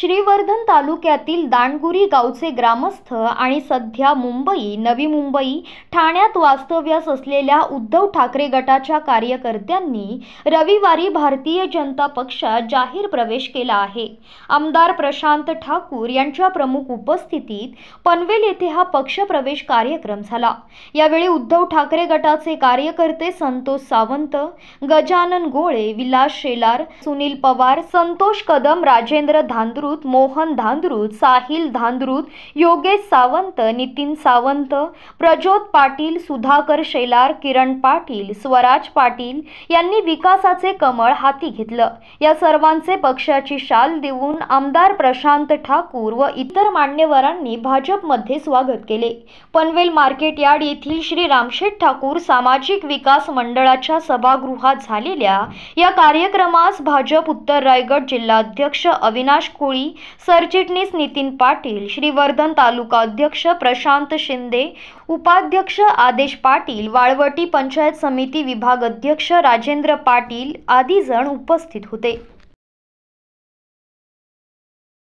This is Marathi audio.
श्रीवर्धन तालुक्यातील दांडगुरी गावचे ग्रामस्थ आणि सध्या मुंबई नवी मुंबई ठाण्यात वास्तव्यास असलेल्या उद्धव ठाकरे गटाच्या कार्यकर्त्यांनी रविवारी भारतीय जनता पक्षात जाहीर प्रवेश केला आहे आमदार प्रशांत ठाकूर यांच्या प्रमुख उपस्थितीत पनवेल येथे हा पक्षप्रवेश कार्यक्रम झाला यावेळी उद्धव ठाकरे गटाचे कार्यकर्ते संतोष सावंत गजानन गोळे विलास शेलार सुनील पवार संतोष कदम राजेंद्र धान धांदरूत मोहन धांदरूत साहिल धांदरूत योगेश सावंत नितीन सावंत प्रज्योत पाटील सुधाकर शेलार किरण पाटील स्वराज पाटील यांनी विकासाचे कमळ हाती घेतलं या सर्वांचे पक्षाची शाल देऊन आमदार प्रशांत ठाकूर व इतर मान्यवरांनी भाजपमध्ये स्वागत केले पनवेल मार्केट यार्ड येथील श्री रामशेठ ठाकूर सामाजिक विकास मंडळाच्या सभागृहात झालेल्या या कार्यक्रमास भाजप उत्तर रायगड जिल्हाध्यक्ष अविनाश कोळी कोळी सरचिटणीस नितीन पाटील श्रीवर्धन तालुका अध्यक्ष प्रशांत शिंदे उपाध्यक्ष आदेश पाटील वाळवटी पंचायत समिती विभाग अध्यक्ष राजेंद्र पाटील आदी जण उपस्थित होते